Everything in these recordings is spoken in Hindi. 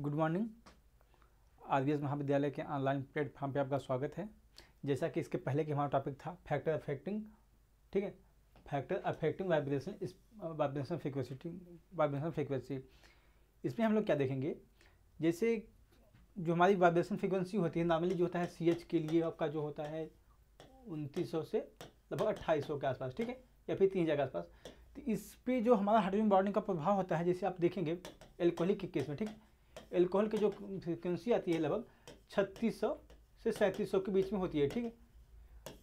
गुड मॉर्निंग आर महाविद्यालय के ऑनलाइन प्लेटफॉर्म पे आपका स्वागत है जैसा कि इसके पहले के हमारा टॉपिक था फैक्टर अफेक्टिंग ठीक है फैक्टर अफेक्टिंग वाइब्रेशन इस वाइब्रेशन फ्रिक्वेंसी वाइब्रेशन फ्रिक्वेंसी इसमें हम लोग क्या देखेंगे जैसे जो हमारी वाइब्रेशन फ्रिक्वेंसी होती है नॉर्मली जो होता है सी के लिए आपका जो होता है उनतीस से लगभग अट्ठाईस के आसपास ठीक है या फिर तीन के आसपास तो इस पर जो हमारा हाइड्रोजन बॉर्डिंग का प्रभाव होता है जैसे आप देखेंगे एल्कोहलिक के केस में ठीक है एल्कोहल की जो फ्रिक्वेंसी आती है लगभग छत्तीस से सैंतीस के बीच में होती है ठीक है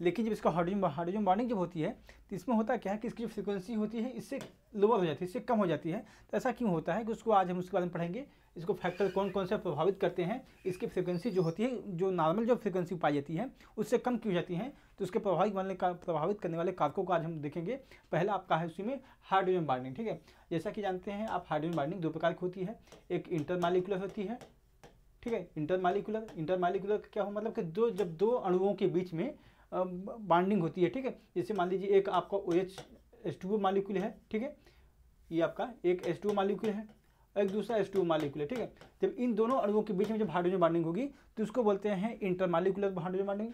लेकिन जब इसका हाइड्रोजन हाइड्रोजन बॉन्डिंग जब होती है तो इसमें होता क्या है कि इसकी जो फ्रिक्वेंसी होती है इससे लोअर हो जाती है इससे कम हो जाती है तो ऐसा क्यों होता है कि उसको आज हम उसके बारे में पढ़ेंगे इसको फैक्टर कौन कौन से प्रभावित करते हैं इसकी फ्रिक्वेंसी जो होती है जो नॉर्मल जो फ्रिक्वेंसी पाई जाती है उससे कम क्यों जाती है तो उसके प्रभावित बनने का प्रभावित करने वाले कारकों को आज हम देखेंगे पहला आपका है उसी में हाइड्रोजन बाइंडिंग ठीक है जैसा कि जानते हैं आप हाइड्रोजन बाइंडिंग दो प्रकार की होती है एक इंटर मालिकुलर होती है ठीक है इंटर मालिकुलर इंटर मालिकुलर क्या हो मतलब कि दो जब दो अणुओं के बीच में बाइंडिंग होती है ठीक है जैसे मान लीजिए एक आपका O H S two molecule है ठीक है ये आपका एक एस टू मालिक्यूल है एक दूसरा एस टू है ठीक है जब इन दोनों अणुओं के बीच में जब हाइड्रोजन बाइंडिंग होगी तो उसको बोलते हैं इंटर मालिकुलर हाइड्रोजन बॉन्डिंग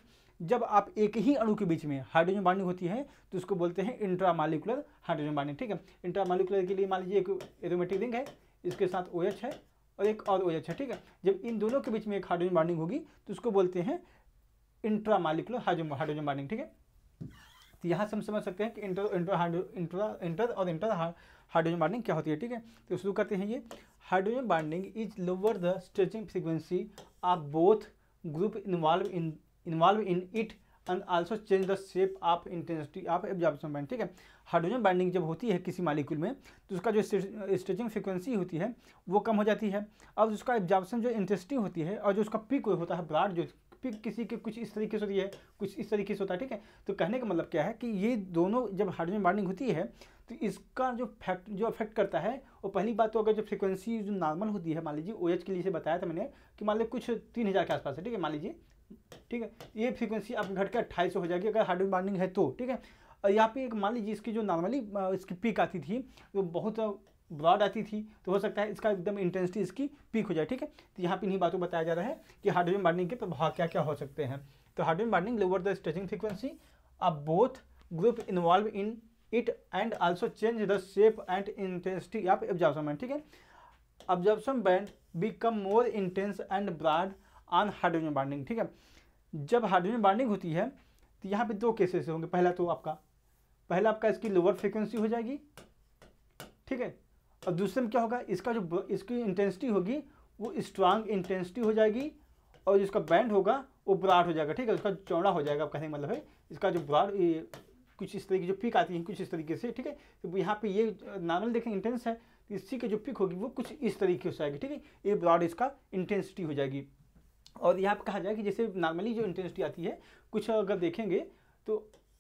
जब आप एक ही अणु के बीच में हाइड्रोजन बाइंडिंग होती है तो उसको बोलते हैं इंट्रा मालिकुलर हाइड्रोजन बाइंडिंग ठीक है इंट्रा मालिकुलर के लिए मान लीजिए एक एरोमेटिक रिंग है इसके साथ ओ एच है और एक और ओ एच है ठीक है जब इन दोनों के बीच में एक हाइड्रोजन बाइंडिंग होगी तो उसको बोलते हैं इंट्रा मालिकुलर हाइड्रोजन बाइंडिंग ठीक है तो यहाँ से हम समझ सकते हैं कि इंटर इंटर इंट्रा इंटर और इंटर हाइड्रोजन बाइंडिंग क्या होती है ठीक है तो शुरू करते हैं ये hydrogen binding is lower the stretching frequency of both group involve in involve in it and also change the shape of intensity of absorption bind ठीक है हाइड्रोजन बाइंडिंग जब होती है किसी मालिक्यूल में तो उसका जो स्ट्रेचिंग फ्रिक्वेंसी होती है वो कम हो जाती है और उसका एब्जॉर्बेशन जो इंटेंसिटी होती है और जो उसका पीक होता है ब्लाड जो फिर किसी के कुछ इस तरीके से होती है कुछ इस तरीके से होता है ठीक है तो कहने का मतलब क्या है कि ये दोनों जब हार्डवेयर बाइंडिंग होती है तो इसका जो फैक्ट जो अफेक्ट करता है वो पहली बात तो अगर जो फ्रीक्वेंसी जो नॉर्मल होती है मान लीजिए ओ के लिए से बताया था मैंने कि मान लीजिए कुछ तीन हज़ार के आसपास है ठीक है मान लीजिए ठीक है ये फ्रिक्वेंसी आप घट के अट्ठाईस हो जाएगी अगर हार्डवेयर बाइंडिंग है तो ठीक है यहाँ पे एक मान लीजिए इसकी जो नॉर्मली इसकी पिक आती थी वो बहुत ब्रॉड आती थी तो हो सकता है इसका एकदम इंटेंसिटी इसकी पीक हो जाए ठीक है तो यहाँ पे इन्हीं बातों बताया जा रहा है कि हाइड्रोजन बार्डिंग के प्रभाव क्या क्या हो सकते हैं तो hydrogen bonding lower the stretching frequency अब both group involve in it and also change the shape and intensity of absorption band ठीक है absorption band become more intense and broad on hydrogen bonding ठीक है जब हाइड्रोजन बार्डिंग होती है तो यहाँ पे दो केसेस होंगे पहला तो आपका पहला आपका इसकी लोअर फ्रिक्वेंसी हो जाएगी ठीक है और दूसरे में क्या होगा इसका जो इसकी इंटेंसिटी होगी वो स्ट्रांग इंटेंसिटी हो जाएगी और जिसका बैंड होगा वो ब्राड हो जाएगा ठीक है उसका चौड़ा हो जाएगा कहने का मतलब है इसका जो ब्राड कुछ इस तरीके की जो पिक आती है कुछ इस तरीके से ठीक है तो यहाँ पे ये नॉर्मल देखें इंटेंस है तो इसी की जो पिक होगी वो कुछ इस तरीके से आएगी ठीक है ये ब्रॉड इसका इंटेंसिटी हो जाएगी और यहाँ पर कहा जाए कि जैसे नॉर्मली जो इंटेंसिटी आती है कुछ अगर देखेंगे तो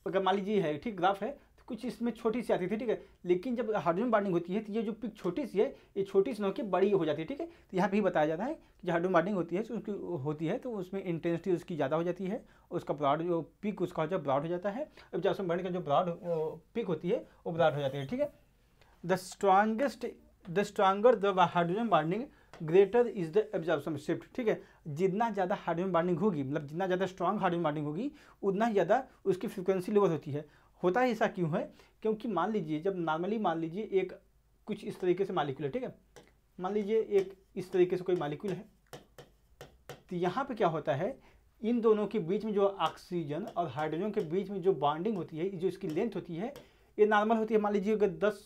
अगर मान लीजिए है ठीक ग्राफ है कुछ इसमें छोटी सी आती थी ठीक है लेकिन जब हाइड्रोजन बॉन्डिंग होती है तो ये जो पिक छोटी सी है ये छोटी सी ना होकर बड़ी हो जाती है ठीक है तो यहाँ पर ही बताया जाता है कि जो हाइड्रोजन बॉन्डिंग होती है तो उसकी होती है तो उसमें इंटेंसिटी उसकी ज़्यादा हो जाती है उसका ब्रॉड जो पिक उसका जो ब्रॉड हो जाता है अब जैसे बॉन्डिंग का जो ब्रॉड पिक होती है वो ब्रॉड हो जाती है ठीक है the strongest the stronger the hydrogen bonding greater is the absorption shift ठीक है जितना ज़्यादा हार्डवेयर बॉन्डिंग होगी मतलब जितना ज़्यादा स्ट्रॉन्ग हार्डवेयर बॉन्डिंग होगी उतना ही ज़्यादा उसकी फ्रिक्वेंसी लोअर होती है होता है ऐसा क्यों है क्योंकि मान लीजिए जब नॉर्मली मान लीजिए एक कुछ इस तरीके से मालिक्यूल है ठीक है मान लीजिए एक इस तरीके से कोई मालिक्यूल है तो यहाँ पे क्या होता है इन दोनों के बीच में जो ऑक्सीजन और हाइड्रोजन के बीच में जो बॉन्डिंग होती है जो इसकी लेंथ होती है ये नॉर्मल होती है मान लीजिए अगर दस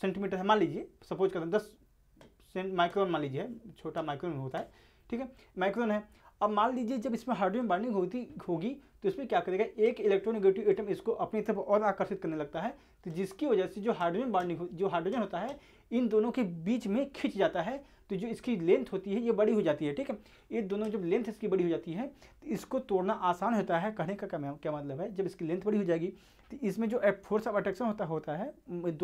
सेंटीमीटर है मान लीजिए सपोज करते दस माइक्रोन मान लीजिए छोटा माइक्रोन होता है ठीक है माइक्रोन है अब मान लीजिए जब इसमें हाइड्रोजन बाइंडिंग होती होगी तो इसमें क्या करेगा एक इलेक्ट्रोनिगेटिव एटम इसको अपनी तरफ और आकर्षित करने लगता है तो जिसकी वजह से जो हाइड्रोजन बाइंडिंग जो हाइड्रोजन होता है इन दोनों के बीच में खिंच जाता है तो जो इसकी लेंथ होती है ये बड़ी हो जाती है ठीक है ये दोनों जब लेंथ इसकी बड़ी हो जाती है तो इसको तोड़ना आसान होता है कहने का क्या क्या मतलब है जब इसकी लेंथ बड़ी हो जाएगी तो इसमें जो फोर्स ऑफ अट्रैक्शन होता होता है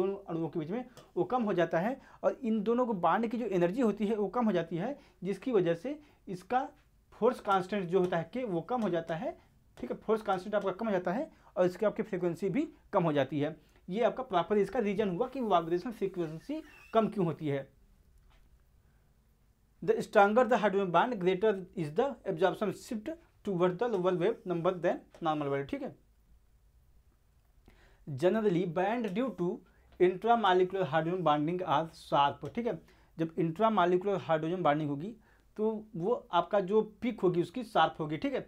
दोनों अणुओं के बीच में वो कम हो जाता है और इन दोनों को बांड की जो एनर्जी होती है वो कम हो जाती है जिसकी वजह से इसका फोर्स कांस्टेंट जो होता है के वो कम हो जाता है ठीक है फोर्स कांस्टेंट आपका कम हो जाता है और इसकी आपकी फ्रीक्वेंसी भी कम हो जाती है ये आपका प्रॉपर इसका रीजन हुआ कि वाइब्रेशन फ्रीक्वेंसी कम क्यों होती है द स्ट्रांगर द हार्डवेयर band greater is the absorption shift toward the lower wave number than normal wave ठीक है generally band due to intramolecular hydrogen bonding are sharp ठीक है जब इंट्रामालिकुलर हाइड्रोजन बॉन्डिंग होगी तो वो आपका जो पिक होगी उसकी शार्प होगी ठीक है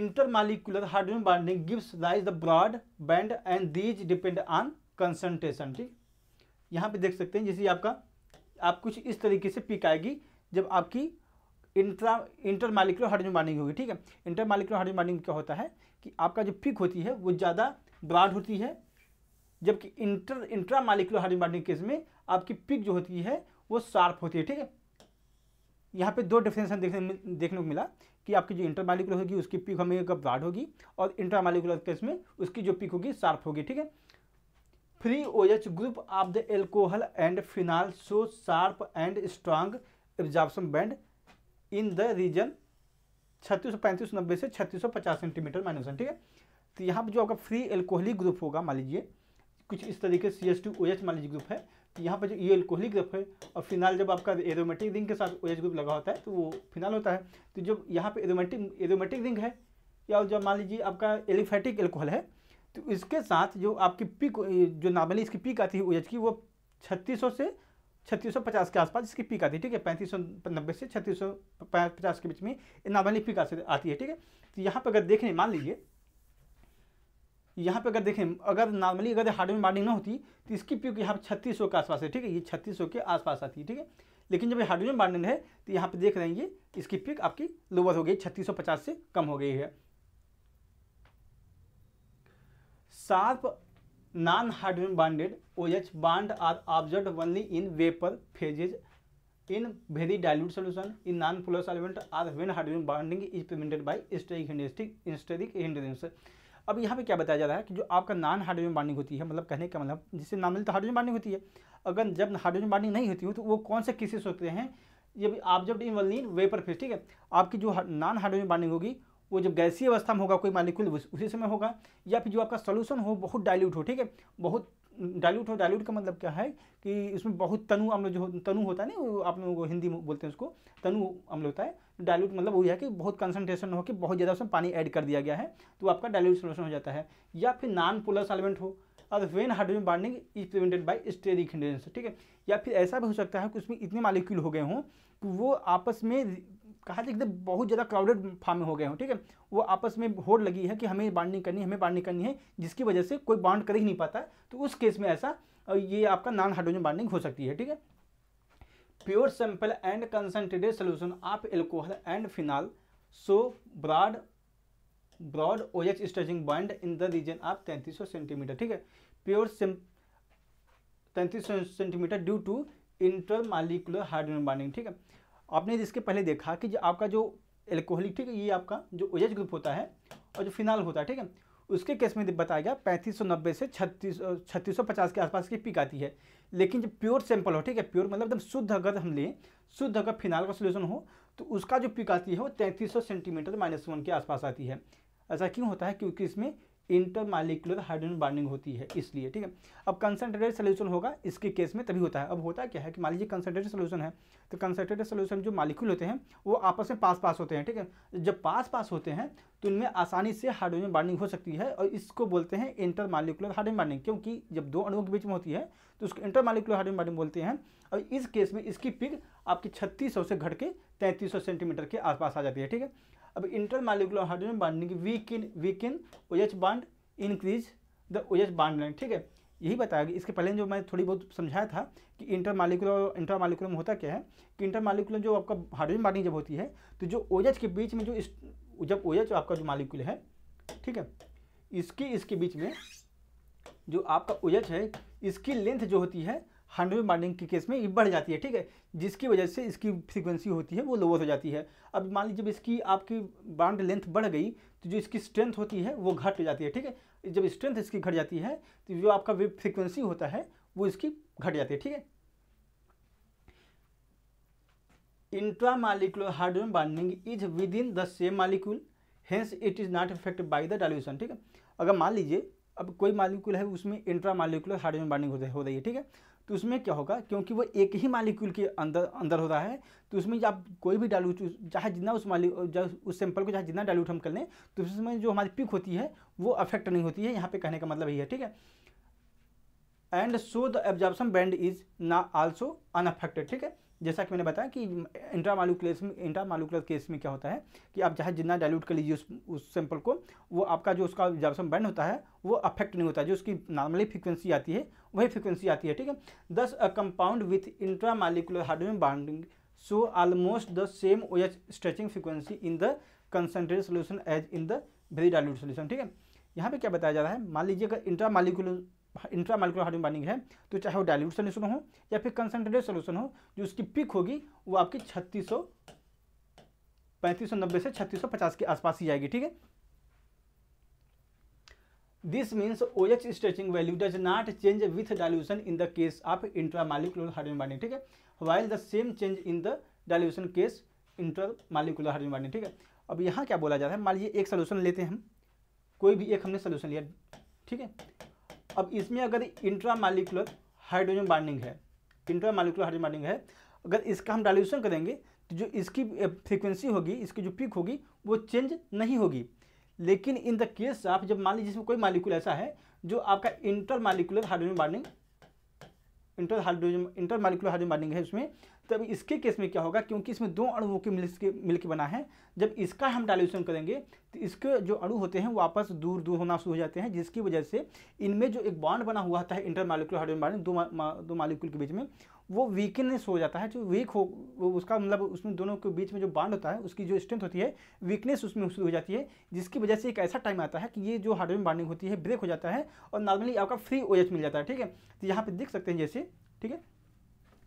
intermolecular hydrogen binding gives rise the broad band and these depend on concentration ठीक यहाँ पे देख सकते हैं जैसे आपका आप कुछ इस तरीके से पिक आएगी जब आपकी इंट्रा इंटरमालिकुलर हाइड्रोजन बाइंडिंग होगी ठीक है इंटरमालिकुलर हाइड्रोजन बाइंडिंग क्या होता है कि आपका जो पिक होती है वो ज़्यादा ब्रॉड होती है जबकि inter molecular hydrogen binding case में आपकी पिक जो होती है वो शार्प होती है ठीक है यहाँ पे दो डेफिनेशन देखने देखने को मिला कि आपकी जो इंटर मालिकुलर होगी उसकी पिक हमें कब ब्राड होगी और इंटर मालिकुलर केस में उसकी जो पिक होगी शार्प होगी ठीक है free O H group of the alcohol and phenol show sharp and strong absorption band in the region छत्तीस सौ पैंतीस नब्बे से छत्तीस सौ पचास सेंटीमीटर माइनस ठीक है तो यहाँ पर जो आपका फ्री एल्कोहली ग्रुप होगा मान लीजिए कुछ इस तरीके C S two O H मान लीजिए ग्रुप है यहाँ पर जो ई e एल्कोहलिक ग्रुप है और फिनाल जब आपका एरोमेटिक रिंग के साथ ओ एच ग्रुप लगा होता है तो वो फिनाल होता है तो जब यहाँ पर एरोमेटिक एरोमेटिक रिंग है या जब मान लीजिए आपका एलिफेटिक एल्कोहल है तो इसके साथ जो आपकी पिक जो नॉर्मली इसकी पिक आती है ओ की वो छत्तीस से छत्तीस के आसपास इसकी पिक आती है ठीक है पैंतीस से छत्तीस के बीच में नॉर्मली पिक आती है ठीक है तो यहाँ पर अगर देखें मान लीजिए यहाँ पे अगर देखें अगर नॉर्मली अगर हार्डवेयर बाइंडिंग ना होती तो इसकी पीक यहाँ पर छत्तीस के आसपास है ठीक है ये छत्तीस के आसपास आती है ठीक है लेकिन जब ये हार्डवेयर मार्डिंग है तो यहाँ पे देख रहे हैं ये इसकी पीक आपकी लोअर हो गई छत्तीस से कम हो गई है sharp non hardware binded O H band are observe only in vapour phases in very dilute solution in non flow solvent are when hardware binding is prevented by steric hindrance ठीक स्टेरिक हिंडेंस अब यहाँ पे क्या बताया जा रहा है कि जो आपका नॉन हाइड्रोजन बॉन्डिंग होती है मतलब कहने का मतलब जिससे नॉर्मल तो हाइड्रोजन बॉन्डिंग होती है अगर जब हाइड्रोजन बॉन्डिंग नहीं होती हो तो वो कौन से केसेस होते हैं आप जब इन वलिन वेपर फेज ठीक है आपकी जो नॉन हाइड्रोजन बॉन्डिंग होगी वो जब गैसीय अवस्था में होगा कोई मालिक्यूल उसी समय होगा या फिर जो आपका सोल्यूशन हो बहुत डायल्यूट हो ठीक है बहुत डाइल्यूट हो डाइल्यूट का मतलब क्या है कि इसमें बहुत तनु अम्ल जो तनु होता है ना आप लोगों को हिंदी में बोलते हैं उसको तनु अम्ल होता है डाइल्यूट मतलब वही है कि बहुत कंसनट्रेशन हो कि बहुत ज़्यादा उसमें पानी ऐड कर दिया गया है तो आपका डाइल्यूट सोल्यूशन हो जाता है या फिर नॉन पोलर सॉल्वेंट हो और when hydrogen bonding is prevented by steric hindrance ठीक है या फिर ऐसा भी हो सकता है कि उसमें इतने मालिक्यूल हो गए हों कि वो आपस में कहा जाए एकदम बहुत ज़्यादा क्राउडेड फार्म हो गए हों ठीक है वो आपस में होड़ लगी है कि हमें बांडनी करनी है हमें बाइंडिंग करनी है जिसकी वजह से कोई बांड कर ही नहीं पाता है तो उस केस में ऐसा ये आपका नॉन हाइड्रोजन बाइंडिंग हो सकती है ठीक है pure sample and concentrated solution of alcohol and phenol show broad broad O H stretching bind in the region of तैंतीस सेंटीमीटर ठीक है प्योर तैंतीस centimetre due to intermolecular hydrogen binding ठीक है आपने तो इसके पहले देखा कि जो आपका जो एल्कोहलिक ठीक है ये आपका जो ओएच ग्रुप होता है और जो फिनाल होता है ठीक है उसके केस में बताया गया पैंतीस सौ नब्बे से छत्तीस छत्तीस सौ पचास के आसपास की पिक आती है लेकिन जो प्योर सैंपल हो ठीक है प्योर मतलब एकदम शुद्ध अगर हम लें शुद्ध अगर फिनाल का सोल्यूशन हो तो उसका जो पिक आती है वो तैंतीस सौ सेंटीमीटर माइनस वन के आसपास आती है ऐसा क्यों होता है क्योंकि इसमें इंटरमालिकुलर हाइड्रोजन बॉन्डिंग होती है इसलिए ठीक है अब कंसनट्रेटेड सोल्यूशन होगा इसके केस में तभी होता है अब होता क्या है कि मान लीजिए कंसनट्रेटेड सोल्यूशन है तो कंसनट्रेटेड सोल्यूशन जो मालिक्यूल होते हैं वो आपस में पास पास होते हैं ठीक है जब पास पास होते हैं तो इनमें आसानी से हाइड्रोजन बॉन्डिंग हो सकती है और इसको बोलते हैं मालिकुलर हाइड्रोजन बॉन्डिंग क्योंकि जब दो अणुओं के बीच में होती है तो उसको मालिकुलर हाइड्रोजन बॉन्डिंग बोलते हैं और इस केस में इसकी पिग आपकी छत्तीस से घट के तैंतीस सेंटीमीटर के आसपास आ जाती है ठीक है अब inter molecular hydrogen bonding weaken weaken O H bond increase the O H bond length ठीक है यही बताया गया इसके पहले जो मैं थोड़ी बहुत समझाया था कि इंटर मालिकुलर इंटर मालिकुलर में होता क्या है कि इंटर मालिकुलर जो आपका हाइड्रोजन बॉन्डिंग जब होती है तो जो ओएच के बीच में जो इस जब ओएच आपका जो मालिकुल है ठीक है इसकी इसके बीच में जो आपका ओएच है इसकी लेंथ जो होती है हंड्रेड मार्निंग के केस में ये बढ़ जाती है ठीक है जिसकी वजह से इसकी फ्रीक्वेंसी होती है वो लोअर हो जाती है अब मान लीजिए जब इसकी आपकी बाउंड लेंथ बढ़ गई तो जो इसकी स्ट्रेंथ होती है वो घट जाती है ठीक है जब स्ट्रेंथ इसकी घट जाती है तो जो आपका वेब फ्रिक्वेंसी होता है वो इसकी घट जाती है ठीक है intra molecular hydrogen binding is within the same molecule hence it is not affected by the dilution ठीक है अगर मान लीजिए अब कोई मालिक्यूल है उसमें इंट्रा मालिकुलर हाइड्रोजन बाइंडिंग हो रही है ठीक है तो उसमें क्या होगा क्योंकि वो एक ही मालिक्यूल के अंदर अंदर हो रहा है तो उसमें आप कोई भी डाइल्यूट चाहे जितना उस मालिक उस सैंपल को चाहे जितना डाइल्यूट हम कर लें तो उसमें जो हमारी पिक होती है वो अफेक्ट नहीं होती है यहाँ पे कहने का मतलब यही है ठीक है and so the absorption band is ना आल्सो अनअफेक्टेड ठीक है जैसा कि मैंने बताया कि इंट्रामालिकुलस में मालिकुलर केस में क्या होता है कि आप चाहे जितना डाइल्यूट कर लीजिए उस उस सैंपल को वो आपका जो उसका जबसम बैंड होता है वो अफेक्ट नहीं होता जो उसकी नॉर्मली फ्रिक्वेंसी आती है वही फ्रिक्वेंसी आती है ठीक है thus a compound with intramolecular hydrogen bonding so almost the same O H stretching frequency in the concentrate solution as in the very dilute solution ठीक है यहाँ पे क्या बताया जा रहा है मान लीजिए अगर intramolecular intra molecular hydrogen binding है तो चाहे वो डायल्यूट सोल्यूशन हो या फिर कंसनट्रेटेड सोल्यूशन हो जो उसकी पिक होगी वो आपकी छत्तीस सौ पैंतीस सौ नब्बे से छत्तीस सौ पचास के आसपास ही जाएगी ठीक है this means O H stretching value does not change with dilution in the case of intra molecular हार्डवेयर बाइंडिंग ठीक है while the same change in the dilution case inter molecular हार्डवेयर बाइंडिंग ठीक है अब यहाँ क्या बोला जाता है मान लीजिए एक सोल्यूशन लेते हैं हम कोई भी एक हमने सोल्यूशन लिया ठीक है अब इसमें अगर इंट्रामालिकुलर हाइड्रोजन बाइंडिंग है इंट्रामालिकुलर हाइड्रोजन बाइंडिंग है अगर इसका हम डायल्यूशन करेंगे तो जो इसकी फ्रिक्वेंसी होगी इसकी जो पिक होगी वो चेंज नहीं होगी लेकिन इन द केस आप जब मान लीजिए जिसमें कोई मालिकुल ऐसा है जो आपका inter molecular hydrogen binding inter hydrogen inter molecular hydrogen bonding है उसमें तब इसके केस में क्या होगा क्योंकि इसमें दो अणुओं के मिल के मिल के बना है जब इसका हम डायल्यूशन करेंगे तो इसके जो अणु होते हैं वापस दूर दूर होना शुरू हो जाते हैं जिसकी वजह से इनमें जो एक बॉन्ड बना हुआ होता है इंटर मालिकुलर हाइड्रोजन बॉन्डिंग दो मा, दो मालिकुल के बीच में वो वीकनेस हो जाता है जो वीक हो उसका मतलब उसमें दोनों के बीच में जो बाड होता है उसकी जो स्ट्रेंथ होती है वीकनेस उसमें हो जाती है जिसकी वजह से एक ऐसा टाइम आता है कि ये जो हार्डवेयर बांडिंग होती है ब्रेक हो जाता है और नॉर्मली आपका फ्री ओ मिल जाता है ठीक है तो यहाँ पर देख सकते हैं जैसे ठीक है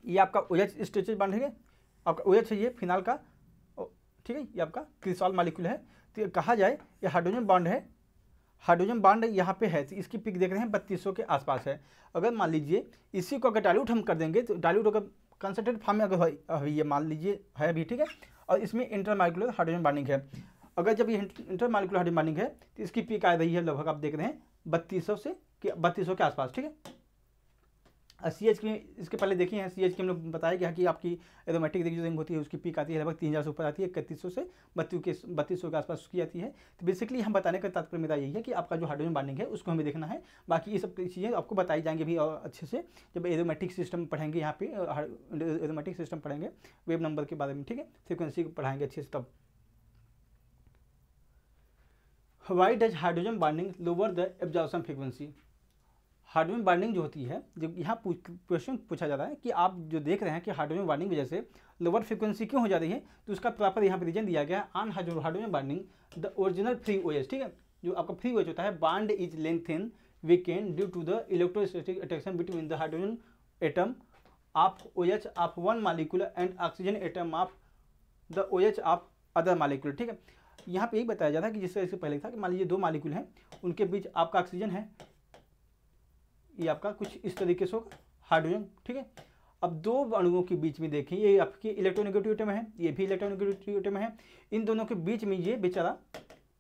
ये आपका ओ एच स्ट्रेचेज बाड है आपका ओ है ये फिनाल का ठीक है ये आपका क्रिसॉल मालिक्यूल है तो ये कहा जाए ये हाइड्रोजन बॉन्ड है हाइड्रोजन बांड यहाँ पे है इसकी पिक देख रहे हैं बत्तीस के आसपास है अगर मान लीजिए इसी को अगर डायलूट हम कर देंगे तो डायलूट अगर कंसनट्रेट फार्म में अगर ये मान लीजिए है अभी ठीक है और इसमें इंटरमालिकुलर हाइड्रोजन बाइंडिंग है अगर जब ये इंटरमालिकुलर हाइड्रोजन बाइंडिंग है तो इसकी पिक आ रही है लगभग आप देख रहे हैं बत्तीस से बत्तीस के आसपास ठीक है सी एच की इसके पहले देखिए हैं सी एच की हम लोग बताया गया कि आपकी एरोमेटिक जो रिंग होती है उसकी पीक आती है लगभग तीन हज़ार से ऊपर आती है इकतीस सौ से बत्तीस के बत्तीस सौ के आसपास उसकी आती है तो बेसिकली हम बताने का तात्पर्य मेरा यही है कि आपका जो हाइड्रोजन बाइंडिंग है उसको हमें देखना है बाकी ये सब चीज़ें आपको बताई जाएंगे भी और अच्छे से जब एरोमेटिक सिस्टम पढ़ेंगे यहाँ पे एरोमेटिक सिस्टम पढ़ेंगे वेब नंबर के बारे में ठीक है फ्रिक्वेंसी पढ़ाएंगे अच्छे से तब why does hydrogen binding lower the absorption frequency हार्डवेयर बाइंडिंग जो होती है जो यहाँ क्वेश्चन पूछा जाता है कि आप जो देख रहे हैं कि हार्डवेयर बाइंडिंग वजह से लोअर फ्रिक्वेंसी क्यों हो जा रही है तो उसका प्रॉपर यहाँ पर रीजन दिया गया है ऑन हार्डवेयर binding the original free O H ठीक है जो आपका फ्री ओएज होता है bond is length we weakened due to the electrostatic attraction between the hydrogen atom of O H of one molecular and oxygen atom of the O H of other molecular ठीक है यहाँ पे यही बताया जाता है कि जिससे इससे पहले था कि मान लीजिए दो मालिकुल हैं उनके बीच आपका ऑक्सीजन है ये आपका कुछ इस तरीके से होगा हाइड्रोजन ठीक है अब दो अणुओं के बीच में देखें ये आपकी इलेक्ट्रोनिगेटिव एटम है ये भी इलेक्ट्रोनिगेटिव एटम है इन दोनों के बीच में ये बेचारा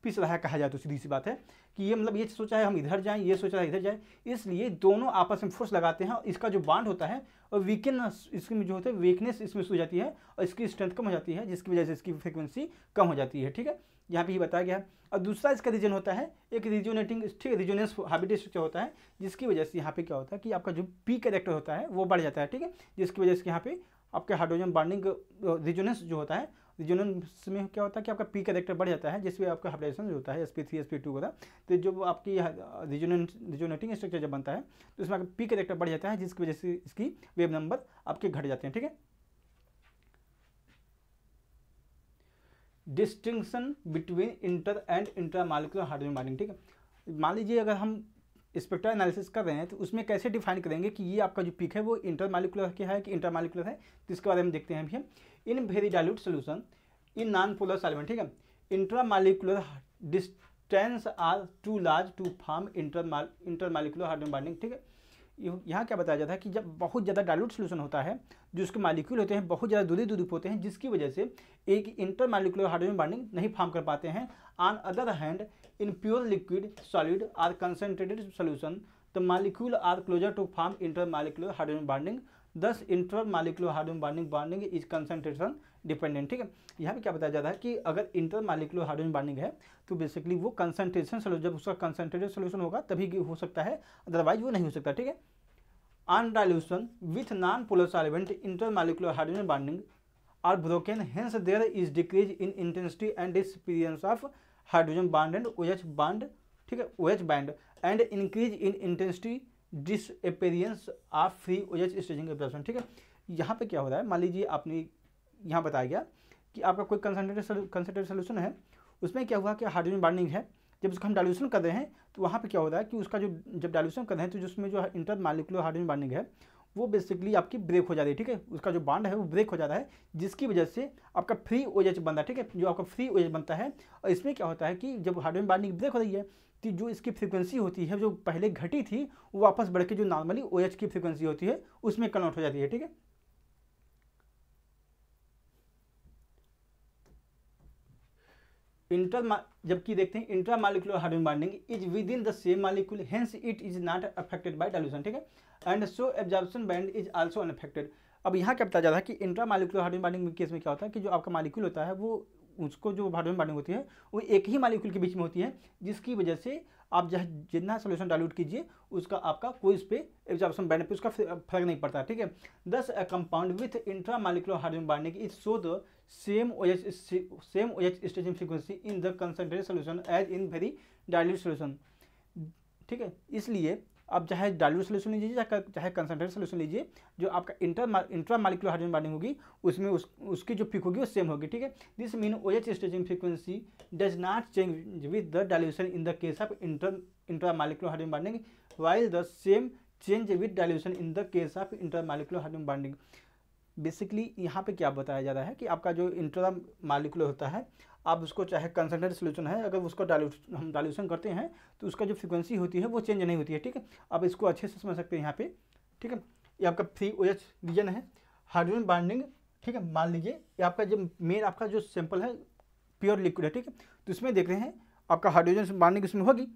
पिस रहा है कहा जाए तो सीधी सी बात है कि ये मतलब ये सोचा है हम इधर जाएं ये सोचा है इधर जाएं इसलिए दोनों आपस में फोर्स लगाते हैं और इसका जो बांड होता है और वीकनेस इसमें जो होता है वीकनेस इसमें सो जाती है और इसकी स्ट्रेंथ कम हो जाती है जिसकी वजह से इसकी फ्रिक्वेंसी कम हो जाती है ठीक है यहाँ पे ही बताया गया और दूसरा इसका रीजन होता है एक रिजोनेटिंग ठीक रीजोनेंस हाबिट स्ट्रक्चर होता है जिसकी वजह से यहाँ पे क्या होता है कि आपका जो पी कैरेक्टर होता है वो बढ़ जाता है ठीक है जिसकी वजह से यहाँ पे आपके हाइड्रोजन बॉन्डिंग रिजोनेंस जो होता है रिजोनेंस में क्या होता है कि आपका पी कैरेक्टर बढ़ जाता है जिसमें आपका हाइड्रेशन होता है S P three S P two वगैरह तो जब आपकी रिजोनेंस रिजोनेटिंग स्ट्रक्चर जब बनता है तो इसमें आपका पी कैरेक्टर बढ़ जाता है जिसकी वजह से इसकी वेब नंबर आपके घट जाते हैं ठीक है distinction between inter and intra molecular हार्डवेयर बाइंडिंग ठीक है मान लीजिए अगर हम स्पेक्ट्रा एनालिसिस कर रहे हैं तो उसमें कैसे डिफाइन करेंगे कि ये आपका जो पिक है वो इंटर मालिकुलर क्या है कि इंटर मालिकुलर है तो इसके बारे में देखते हैं भैया in very dilute solution in non polar solvent ठीक है intra molecular distance are too large to form inter inter molecular हार्डवेयर बाइंडिंग ठीक है यहाँ क्या बताया जाता है कि जब बहुत ज़्यादा डायलूट सोल्यूशन होता है जो उसके मालिक्यूल होते हैं बहुत ज़्यादा दूरी दूरी होते हैं जिसकी वजह से एक इंटर मालिकुलर हाइड्रोजन बॉन्डिंग नहीं फॉर्म कर पाते हैं on other hand in pure liquid solid or concentrated solution the molecule are closer to form inter molecular hydrogen bonding thus inter molecular hydrogen bonding bonding is concentration dependent ठीक है यहाँ पे क्या बताया जाता है कि अगर इंटर मालिकुलर हाइड्रोजन बॉन्डिंग है तो बेसिकली वो कंसनट्रेशन सोल्यूशन जब उसका कंसनट्रेटेड सोल्यूशन होगा तभी हो सकता है अदरवाइज वो नहीं हो सकता ठीक है on dilution with non polar solvent inter molecular hydrogen bonding are broken hence there is decrease in intensity and experience of hydrogen bond and O H bond ठीक है O H band and increase in intensity disappearance of free O H stretching ठीक है यहाँ पे क्या हो रहा है मान लीजिए आपने यहाँ बताया गया कि आपका कोई कंसनट्रेटेड कंसनट्रेटेड सोल्यूशन है उसमें क्या हुआ कि हाइड्रोजन बॉन्डिंग है जब उसको हम डाइल्यूशन कर रहे हैं तो वहाँ पे क्या होता है कि उसका जो जब डाइल्यूशन कर रहे हैं तो जिसमें जो इंटर मालिकुलर हाइड्रोजन बॉन्डिंग है वो बेसिकली आपकी ब्रेक हो जाती है ठीक है उसका जो बाड है वो ब्रेक हो जाता है जिसकी वजह से आपका फ्री ओएच बनता है ठीक है जो आपका फ्री ओएच बनता है और इसमें क्या होता है कि जब हाइड्रोजन बॉन्डिंग ब्रेक हो रही है तो जो इसकी फ्रीक्वेंसी होती है जो पहले घटी थी वो वापस बढ़ के जो नॉर्मली ओएच की फ्रीक्वेंसी होती है उसमें कन्वर्ट हो जाती है ठीक है इंटर जबकि देखते हैं intra molecular hydrogen binding is within the same molecule hence it is not affected by dilution ठीक है and so absorption band is also unaffected अब यहाँ क्या बताया जा रहा है कि intra molecular hydrogen binding case में क्या होता है कि जो आपका मालिकुल होता है वो उसको जो हार्मोन बाइंडिंग होती है वो एक ही मालिकुल के बीच में होती है जिसकी वजह से आप जहाँ जितना सोल्यूशन डाइल्यूट कीजिए उसका आपका कोई उस पर एब्जॉर्बेशन बैंड पे उसका फर्क नहीं पड़ता ठीक है thus compound with intra molecular hydrogen binding is show the same O H same O H stretching frequency in the concentrate solution as in very dilute solution ठीक है इसलिए आप चाहे डाल्यूट सोल्यूशन लीजिए चाहे कंसनट्रेट सोल्यूशन लीजिए जो आपका inter intra molecular hydrogen bonding होगी उसमें उस उसकी जो पिक होगी वो सेम होगी ठीक है this mean O H stretching frequency does not change with the dilution in the case of inter intra molecular hydrogen bonding while the same change with dilution in the case of inter molecular hydrogen bonding basically यहाँ पे क्या बताया जा रहा है कि आपका जो इंट्रा मालिकुलर होता है आप उसको चाहे कंसनट्रेट सोल्यूशन है अगर उसको डाइल्यूट हम डायल्यूशन करते हैं तो उसका जो फ्रिक्वेंसी होती है वो चेंज नहीं होती है ठीक है आप इसको अच्छे से समझ सकते हैं यहाँ पे ठीक है ये आपका थ्री ओ एच रीजन है हाइड्रोजन बाइंडिंग ठीक है मान लीजिए ये आपका जो मेन आपका जो सैंपल है प्योर लिक्विड है ठीक है तो इसमें देख रहे हैं आपका हाइड्रोजन बाइंडिंग इसमें होगी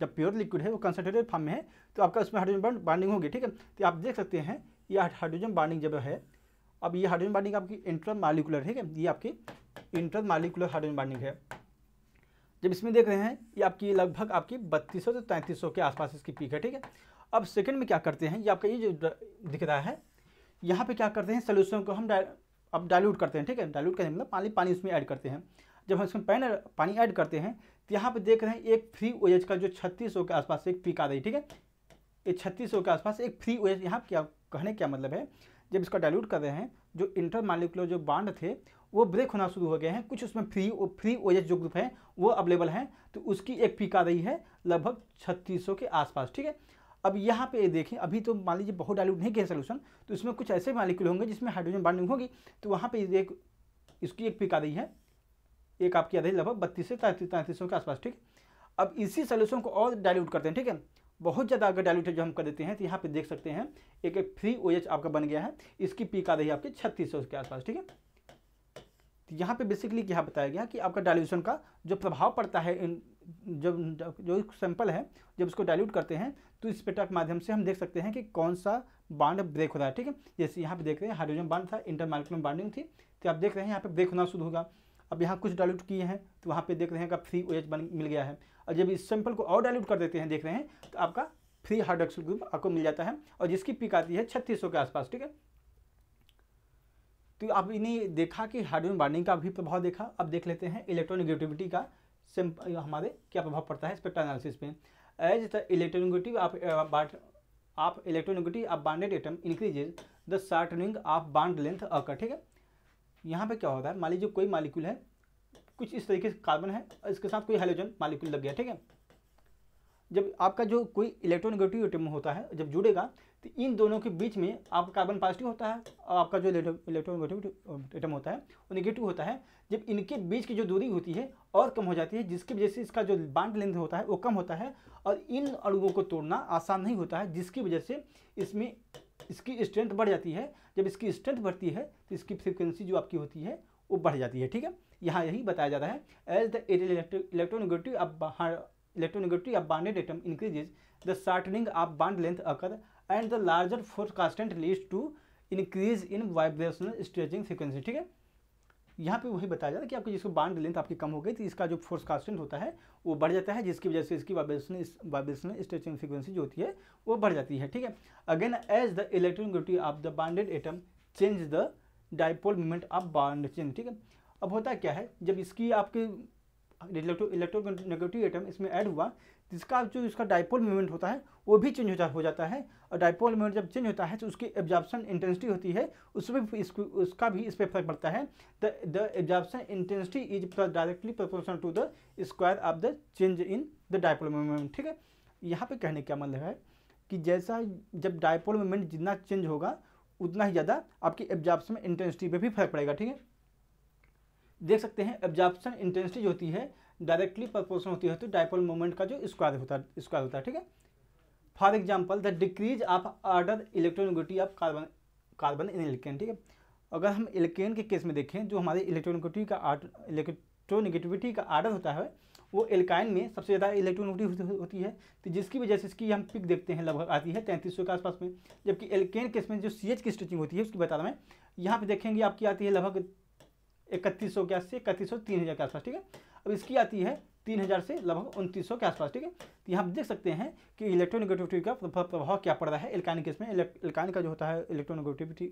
जब प्योर लिक्विड है वो कंसनट्रेटेड फॉर्म में है तो आपका उसमें हाइड्रोजन बाइंडिंग होगी ठीक है तो आप देख सकते हैं ये हाइड्रोजन बाइंडिंग जब है अब ये हाइड्रोजन बाइंडिंग आपकी इंटर मालिकुलर ठीक है ये आपकी इंटर मालिकुलर हाइड्रोजन बाइंडिंग है जब इसमें देख रहे हैं ये आपकी लगभग आपकी बत्तीस से तैंतीस के आसपास इसकी पीक है ठीक है अब सेकंड में क्या करते हैं ये आपका ये जो दिख रहा है यहाँ पे क्या करते हैं सोल्यूशन को हम अब डायल्यूट करते हैं ठीक है डाइल्यूट करने मतलब पानी पानी उसमें ऐड करते हैं जब हम इसमें पैन पानी ऐड करते हैं तो यहाँ पर देख रहे हैं एक फ्री ओएज का जो छत्तीस के आसपास एक पीक आ रही है ठीक है ये छत्तीस के आसपास एक फ्री ओएज यहाँ क्या कहने क्या मतलब है जब इसका डायल्यूट कर रहे हैं जो इंटर मालिकुलर जो बाड थे वो ब्रेक होना शुरू हो गए हैं कुछ उसमें फ्री फ्री ओ जो ग्रुप हैं वो अवेलेबल हैं तो उसकी एक पीक आ रही है लगभग छत्तीस के आसपास ठीक है अब यहाँ पे देखें अभी तो मान लीजिए बहुत डायल्यूट नहीं किया सोल्यूशन तो इसमें कुछ ऐसे मालिक्यूल होंगे जिसमें हाइड्रोजन बॉन्डिंग होगी तो वहाँ पर एक इसकी एक पीक आ रही है एक आपकी आ रही है लगभग बत्तीस से तैंतीस तैंतीस के आसपास ठीक अब इसी सोल्यूशन को और डायल्यूट करते हैं ठीक है बहुत ज़्यादा अगर डायलूटर जो हम कर देते हैं तो यहाँ पे देख सकते हैं एक एक फ्री ओ आपका बन गया है इसकी पीक आ रही है आपके छत्तीस के आसपास ठीक है तो यहाँ पे बेसिकली क्या बताया गया कि आपका डायल्यूशन का जो प्रभाव पड़ता है इन जब जो सैंपल है जब उसको डायल्यूट करते हैं तो इस पेटा के माध्यम से हम देख सकते हैं कि कौन सा बाड ब्रेक हो रहा है ठीक है जैसे यहाँ पे देख रहे हैं हाइड्रोजन बाड था इंटरमाइक्रोन बाउंडिंग थी तो आप देख रहे हैं यहाँ पर ब्रेक होना शुरू होगा अब यहाँ कुछ डायल्यूट किए हैं तो वहाँ पे देख रहे हैं कि फ्री ओएच बन मिल गया है और जब इस सैंपल को और डायल्यूट कर देते हैं देख रहे हैं तो आपका फ्री हार्ड ग्रुप आपको मिल जाता है और जिसकी पिक आती है छत्तीस के आसपास ठीक है तो आप इन्हें देखा कि हाइड्रोजन बाइंडिंग का भी प्रभाव देखा अब देख लेते हैं इलेक्ट्रोनिगेटिविटी का हमारे क्या प्रभाव पड़ता है स्पेक्ट्रा एनालिसिस पे एज द इलेक्ट्रोनिगेटिव आप बाट आप इलेक्ट्रोनिगेटिव आप bonded atom increases the shortening of bond length occur ठीक है यहाँ पे क्या होता है मान लीजिए कोई मालिक्यूल है कुछ इस तरीके से कार्बन है इसके साथ कोई हाइड्रोजन मालिक्यूल लग गया ठीक है जब आपका जो कोई इलेक्ट्रोनिगेटिव एटम होता है जब जुड़ेगा तो इन दोनों के बीच में आपका कार्बन पॉजिटिव होता है और आपका जो इलेक्ट्रोनिगेटिव एटम होता है वो निगेटिव होता है जब इनके बीच की जो दूरी होती है और कम हो जाती है जिसकी वजह से इसका जो बांड लेंथ होता है वो कम होता है और इन अणुओं को तोड़ना आसान नहीं होता है जिसकी वजह से इसमें इसकी स्ट्रेंथ बढ़ जाती है जब इसकी स्ट्रेंथ बढ़ती है तो इसकी फ्रिक्वेंसी जो आपकी होती है वो बढ़ जाती है ठीक है यहाँ यही बताया जा रहा है as the electronegative electronegative of bonded atom increases the shortening of bond length occur and the larger force constant leads to increase in vibrational stretching frequency ठीक है यहाँ पे वही बताया जा रहा है कि आपकी जिसको बांड लेंथ आपकी कम हो गई तो इसका जो फोर्स कांस्टेंट होता है वो बढ़ जाता है जिसकी वजह से इसकी वाइब्रेशन वाइब्रेशनल स्ट्रेचिंग फ्रिक्वेंसी जो होती है वो बढ़ जाती है ठीक है again as the electronegative of the bonded atom change the dipole movement of bond change ठीक है अब होता क्या है जब इसकी आपके नेगेटिव एटम इसमें ऐड हुआ जिसका जो इसका डायपोल मोमेंट होता है वो भी चेंज हो जाता है और डायपोल मोमेंट जब चेंज होता है तो उसकी एब्जॉर्प्शन इंटेंसिटी होती है उसमें उसका भी इस पर फर्क पड़ता है the the absorption intensity is directly proportional to the square of the change in the dipole moment ठीक है यहाँ पर कहने का मतलब है कि जैसा जब डायपोल मोमेंट जितना चेंज होगा उतना ही ज़्यादा आपकी एब्जॉर्प्शन इंटेंसिटी पर भी फर्क पड़ेगा ठीक है देख सकते हैं एब्जॉर्प्शन इंटेंसिटी जो होती है डायरेक्टली प्रपोर्शन होती है तो डायपोल मोमेंट का जो स्क्वायर होता है स्क्वायर होता है ठीक है for example the decrease of order electronegativity of carbon carbon in इलेक्ट्रेन ठीक है अगर हम इलेक्ट्रेन के केस में देखें जो हमारे इलेक्ट्रोनिगोटी का इलेक्ट्रोनिगेटिविटी का आर्डर होता है वो एल्काइन में सबसे ज़्यादा इलेक्ट्रोनिगेटिविटी होती है तो जिसकी वजह से इसकी हम पिक देखते हैं लगभग आती है तैंतीस के आसपास में जबकि एल्केन केस में जो सी की स्टिचिंग होती है उसकी बता रहा है यहाँ पे देखेंगे आपकी आती है लगभग इकतीस सौ के आसपास इकतीस सौ तीन हज़ार के आसपास ठीक है अब इसकी आती है तीन हज़ार से लगभग उनतीस सौ के आसपास ठीक है तो यहाँ देख सकते हैं कि इलेक्ट्रोनिगेटिविटी का प्रभाव क्या पड़ रहा है इलेक्ट्रॉनिक केस में इलेक्ट्रॉनिक का जो होता है इलेक्ट्रोनिगेटिविटी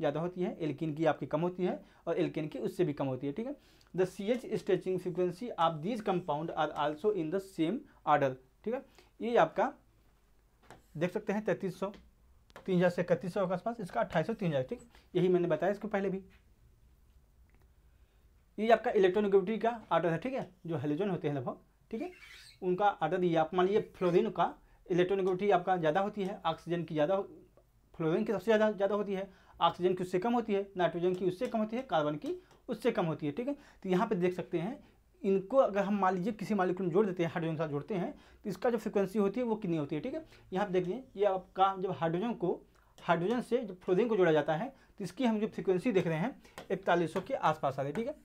ज़्यादा होती है एल्किन की आपकी कम होती है और एल्किन की उससे भी कम होती है ठीक है the C H stretching frequency of these compound are also in the same order ठीक है ये आपका देख सकते हैं तैतीस सौ तीन हज़ार से इकतीस सौ के आसपास इसका अट्ठाईस सौ तीन हज़ार ठीक यही मैंने बताया इसको पहले भी ये आपका इलेक्ट्रोनिगेटिविटी का आर्डर है ठीक है जो हेलोजन होते हैं लगभग ठीक है उनका आर्डर दिया आप मान लीजिए फ्लोरिन का इलेक्ट्रोनिगेटिविटी आपका ज़्यादा होती है ऑक्सीजन की ज़्यादा फ्लोरिन की सबसे ज़्यादा ज़्यादा होती है ऑक्सीजन की उससे कम होती है नाइट्रोजन की उससे कम होती है कार्बन की उससे कम होती है ठीक है तो यहाँ पर देख सकते हैं इनको अगर हम मान लीजिए किसी मालिक्यूल में जोड़ देते हैं हाइड्रोजन के साथ जोड़ते हैं तो इसका जो फ्रिक्वेंसी होती है वो कितनी होती है ठीक है यहाँ पर देखिए ये आपका जब हाइड्रोजन को हाइड्रोजन से जब फ्लोरिन को जोड़ा जाता है तो इसकी हम जो फ्रीक्वेंसी देख रहे हैं इकतालीस के आसपास आ रही है ठीक है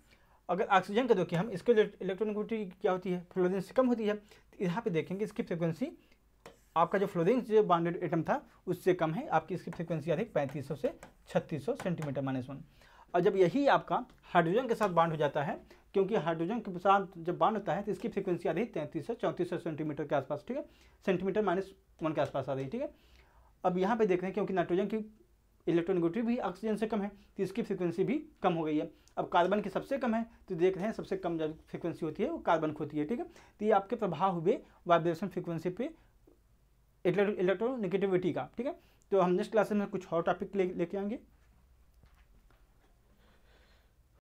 अगर ऑक्सीजन का देखिए हम इसके इलेक्ट्रॉनिक क्या होती है फ्लोरेंस से कम होती है तो यहाँ पे देखेंगे इसकी फ्रिक्वेंसी आपका जो फ्लोरेंस जो बॉन्डेड एटम था उससे कम है आपकी इसकी फ्रिक्वेंसी अधिक पैंतीस से छत्तीस सेंटीमीटर माइनस वन और जब यही आपका हाइड्रोजन के साथ बाड हो जाता है क्योंकि हाइड्रोजन के साथ जब बाड होता है तो इसकी फ्रिक्वेंसी आ रही है तैंतीस सौ चौंतीस सौ सेंटीमीटर के आसपास ठीक है सेंटीमीटर माइनस वन के आसपास आ रही है ठीक है अब यहाँ पे देख रहे हैं क्योंकि नाइट्रोजन की इलेक्ट्रोनिगेटिव भी ऑक्सीजन से कम है तो इसकी फ्रिक्वेंसी भी कम हो गई है अब कार्बन की सबसे कम है तो देख रहे हैं सबसे कम जब फ्रीक्वेंसी होती है वो कार्बन की होती है ठीक है तो ये आपके प्रभाव हुए वाइब्रेशन फ्रीक्वेंसी पे इलेक्ट्रोनिगेटिविटी का ठीक है तो हम नेक्स्ट क्लास में कुछ और टॉपिक लेके ले आएंगे